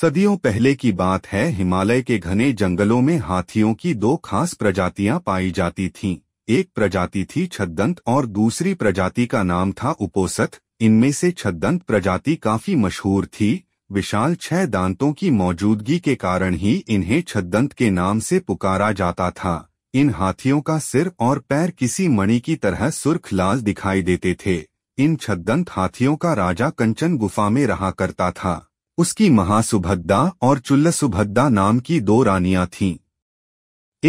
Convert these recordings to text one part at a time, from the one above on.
सदियों पहले की बात है हिमालय के घने जंगलों में हाथियों की दो खास प्रजातियां पाई जाती थीं। एक प्रजाति थी छद्दंत और दूसरी प्रजाति का नाम था उपोसत इनमें से छद्दंत प्रजाति काफी मशहूर थी विशाल छह दांतों की मौजूदगी के कारण ही इन्हें छद्दंत के नाम से पुकारा जाता था इन हाथियों का सिर और पैर किसी मणि की तरह सुर्ख लाल दिखाई देते थे इन छद्दंत हाथियों का राजा कंचन गुफा में रहा करता था उसकी महासुभद्दा और चुल्लसुभद्दा नाम की दो रानियां थीं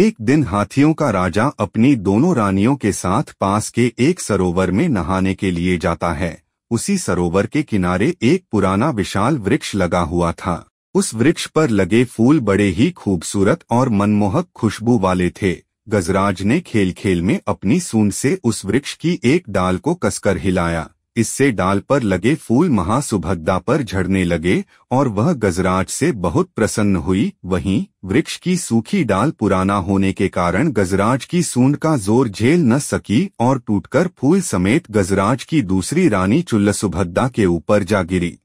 एक दिन हाथियों का राजा अपनी दोनों रानियों के साथ पास के एक सरोवर में नहाने के लिए जाता है उसी सरोवर के किनारे एक पुराना विशाल वृक्ष लगा हुआ था उस वृक्ष पर लगे फूल बड़े ही खूबसूरत और मनमोहक खुशबू वाले थे गजराज ने खेल खेल में अपनी सूंद से उस वृक्ष की एक डाल को कसकर हिलाया इससे डाल पर लगे फूल महासुभगदा पर झड़ने लगे और वह गजराज से बहुत प्रसन्न हुई वहीं वृक्ष की सूखी डाल पुराना होने के कारण गजराज की सूंड का जोर झेल न सकी और टूटकर फूल समेत गजराज की दूसरी रानी सुभद्दा के ऊपर जा गिरी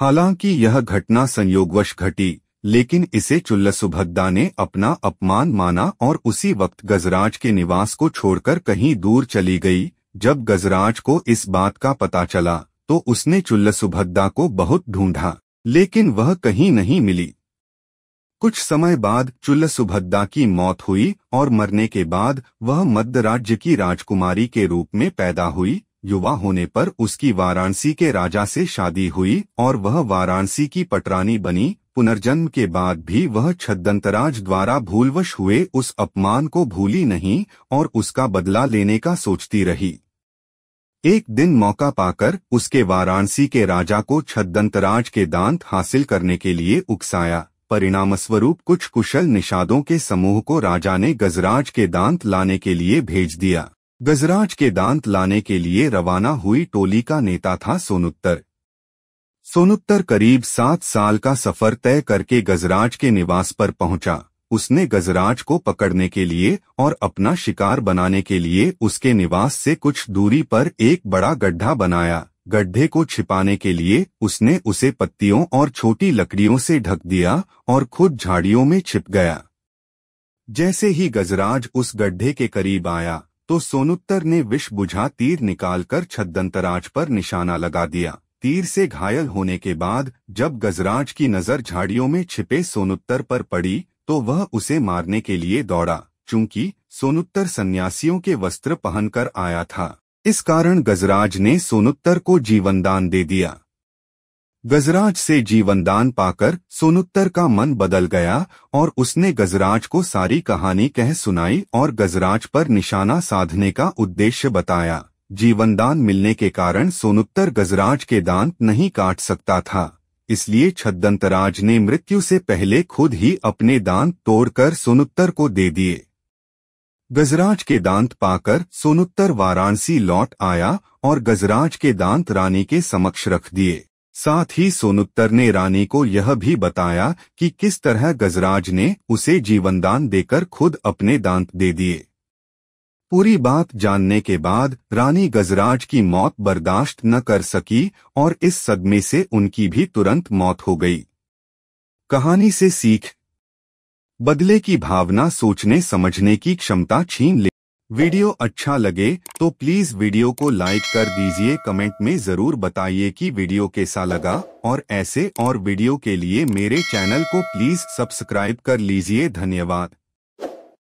हालांकि यह घटना संयोगवश घटी लेकिन इसे सुभद्दा ने अपना अपमान माना और उसी वक्त गजराज के निवास को छोड़कर कहीं दूर चली गई जब गजराज को इस बात का पता चला तो उसने चुल्ल सुभद्दा को बहुत ढूंढा लेकिन वह कहीं नहीं मिली कुछ समय बाद चुल्ल सुभद्दा की मौत हुई और मरने के बाद वह मध्य राज्य की राजकुमारी के रूप में पैदा हुई युवा होने पर उसकी वाराणसी के राजा से शादी हुई और वह वाराणसी की पटरानी बनी पुनर्जन्म के बाद भी वह छद्दंतराज द्वारा भूलवश हुए उस अपमान को भूली नहीं और उसका बदला लेने का सोचती रही एक दिन मौका पाकर उसके वाराणसी के राजा को छदंतराज के दांत हासिल करने के लिए उकसाया परिणामस्वरूप कुछ कुशल निषादों के समूह को राजा ने गजराज के दांत लाने के लिए भेज दिया गजराज के दांत लाने के लिए रवाना हुई टोली का नेता था सोनुत्तर सोनुत्तर करीब सात साल का सफर तय करके गजराज के निवास पर पहुंचा उसने गजराज को पकड़ने के लिए और अपना शिकार बनाने के लिए उसके निवास से कुछ दूरी पर एक बड़ा गड्ढा बनाया गड्ढे को छिपाने के लिए उसने उसे पत्तियों और छोटी लकड़ियों से ढक दिया और खुद झाड़ियों में छिप गया जैसे ही गजराज उस गड्ढे के करीब आया तो सोनुत्तर ने विष बुझा तीर निकालकर छदंतराज पर निशाना लगा दिया तीर से घायल होने के बाद जब गजराज की नजर झाड़ियों में छिपे सोनुत्तर पर पड़ी तो वह उसे मारने के लिए दौड़ा चूंकि सोनुत्तर सन्यासियों के वस्त्र पहनकर आया था इस कारण गजराज ने सोनुत्तर को जीवनदान दे दिया गजराज से जीवनदान पाकर सोनुत्तर का मन बदल गया और उसने गजराज को सारी कहानी कह सुनाई और गजराज पर निशाना साधने का उद्देश्य बताया जीवनदान मिलने के कारण सोनुत्तर गजराज के दांत नहीं काट सकता था इसलिए छद्दंतराज ने मृत्यु से पहले खुद ही अपने दांत तोड़कर सोनुत्तर को दे दिए गजराज के दांत पाकर सोनुत्तर वाराणसी लौट आया और गजराज के दांत रानी के समक्ष रख दिए साथ ही सोनुत्तर ने रानी को यह भी बताया कि किस तरह गजराज ने उसे जीवनदान देकर खुद अपने दांत दे दिए पूरी बात जानने के बाद रानी गजराज की मौत बर्दाश्त न कर सकी और इस सदमे से उनकी भी तुरंत मौत हो गई कहानी से सीख बदले की भावना सोचने समझने की क्षमता छीन ले वीडियो अच्छा लगे तो प्लीज वीडियो को लाइक कर दीजिए कमेंट में जरूर बताइए कि वीडियो कैसा लगा और ऐसे और वीडियो के लिए मेरे चैनल को प्लीज सब्सक्राइब कर लीजिए धन्यवाद